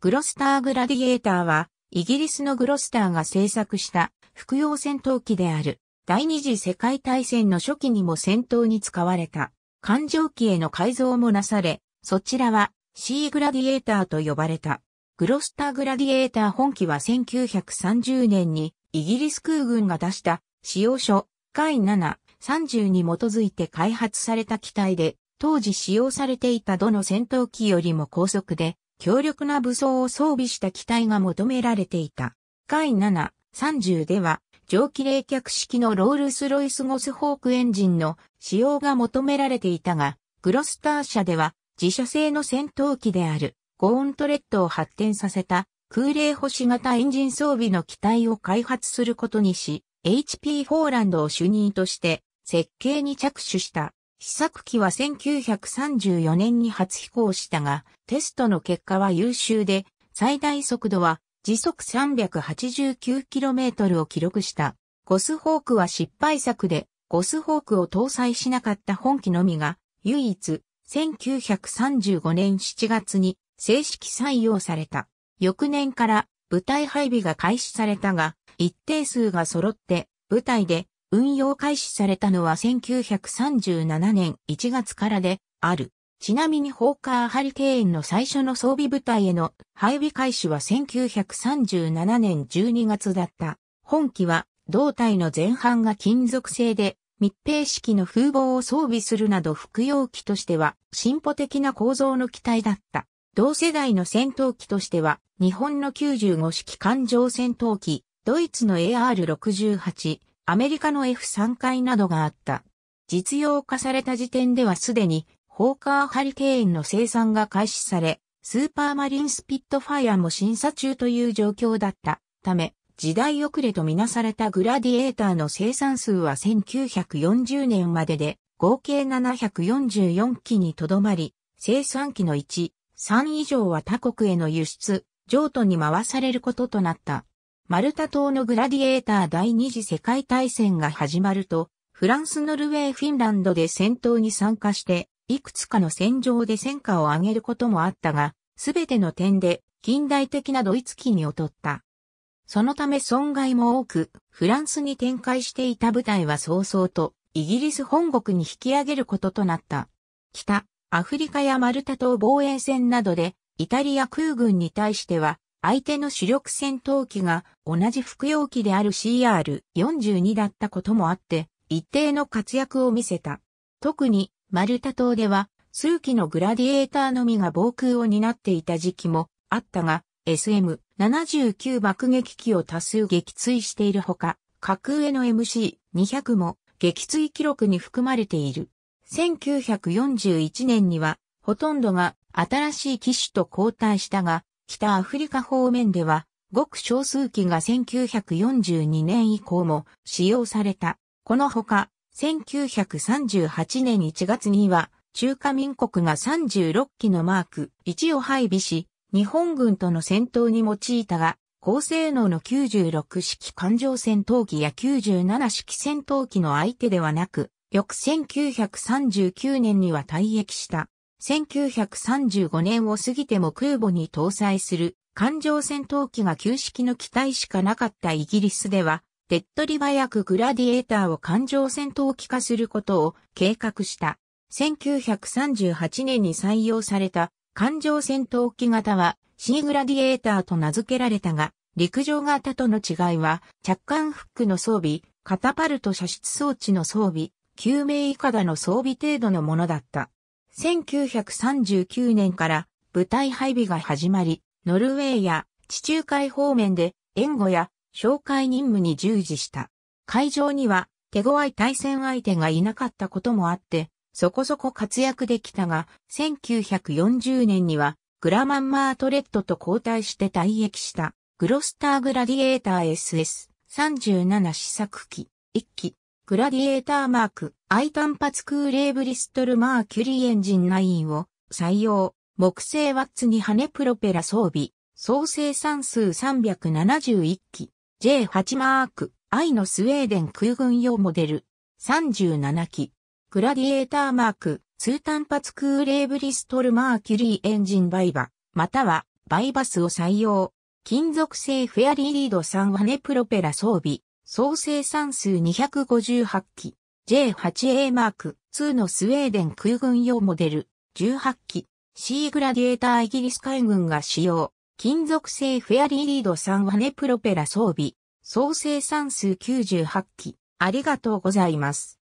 グロスターグラディエーターは、イギリスのグロスターが製作した服用戦闘機である。第二次世界大戦の初期にも戦闘に使われた。艦上機への改造もなされ、そちらはシーグラディエーターと呼ばれた。グロスターグラディエーター本機は1930年にイギリス空軍が出した使用書海7、30に基づいて開発された機体で、当時使用されていたどの戦闘機よりも高速で、強力な武装を装備した機体が求められていた。回7、30では、蒸気冷却式のロールスロイスゴスホークエンジンの使用が求められていたが、グロスター社では自社製の戦闘機であるゴーントレットを発展させた空冷星型エンジン装備の機体を開発することにし、HP フォーランドを主任として設計に着手した。試作機は1934年に初飛行したが、テストの結果は優秀で、最大速度は時速 389km を記録した。ゴスホークは失敗作で、ゴスホークを搭載しなかった本機のみが、唯一、1935年7月に正式採用された。翌年から部隊配備が開始されたが、一定数が揃って、部隊で運用開始されたのは1937年1月からである。ちなみにホーカーハリケーンの最初の装備部隊への配備開始は1937年12月だった。本機は胴体の前半が金属製で密閉式の風防を装備するなど服用機としては進歩的な構造の機体だった。同世代の戦闘機としては日本の95式艦上戦闘機、ドイツの AR68、アメリカの F3 回などがあった。実用化された時点ではすでに、ホーカーハリケーンの生産が開始され、スーパーマリンスピットファイアも審査中という状況だったため、時代遅れとみなされたグラディエーターの生産数は1940年までで、合計744機にとどまり、生産機の1、3以上は他国への輸出、譲渡に回されることとなった。マルタ島のグラディエーター第二次世界大戦が始まると、フランス、ノルウェー、フィンランドで戦闘に参加して、いくつかの戦場で戦果を上げることもあったが、すべての点で近代的なドイツ機に劣った。そのため損害も多く、フランスに展開していた部隊は早々とイギリス本国に引き上げることとなった。北、アフリカやマルタ島防衛戦などで、イタリア空軍に対しては、相手の主力戦闘機が同じ服用機である CR42 だったこともあって、一定の活躍を見せた。特に、マルタ島では、数機のグラディエーターのみが防空を担っていた時期もあったが、SM79 爆撃機を多数撃墜しているほか、格上の MC200 も撃墜記録に含まれている。1941年には、ほとんどが新しい機種と交代したが、北アフリカ方面では、ごく少数機が1942年以降も使用された。このほか、1938年1月には、中華民国が36機のマーク1を配備し、日本軍との戦闘に用いたが、高性能の96式艦上戦闘機や97式戦闘機の相手ではなく、翌1939年には退役した1935年を過ぎても空母に搭載する艦上戦闘機が旧式の機体しかなかったイギリスでは、手っ取り早くグラディエーターを艦上戦闘機化することを計画した。1938年に採用された艦上戦闘機型はーグラディエーターと名付けられたが、陸上型との違いは着艦フックの装備、カタパルト射出装置の装備、救命いかだの装備程度のものだった。1939年から部隊配備が始まり、ノルウェーや地中海方面で援護や紹介任務に従事した。会場には手強い対戦相手がいなかったこともあって、そこそこ活躍できたが、1940年にはグラマンマートレットと交代して退役したグロスターグラディエーター SS37 試作機1機グラディエーターマーク、I 単発空冷ブリストルマーキュリーエンジン9を採用、木製ワッツに羽プロペラ装備、総生産数371機、J8 マーク、I のスウェーデン空軍用モデル、37機、グラディエーターマーク、2単発空冷ブリストルマーキュリーエンジンバイバ、またはバイバスを採用、金属製フェアリーリード3羽プロペラ装備、総生産数258機、J8A マーク2のスウェーデン空軍用モデル、18機、C グラディエーターイギリス海軍が使用、金属製フェアリーリード3羽ネプロペラ装備、総生産数98機、ありがとうございます。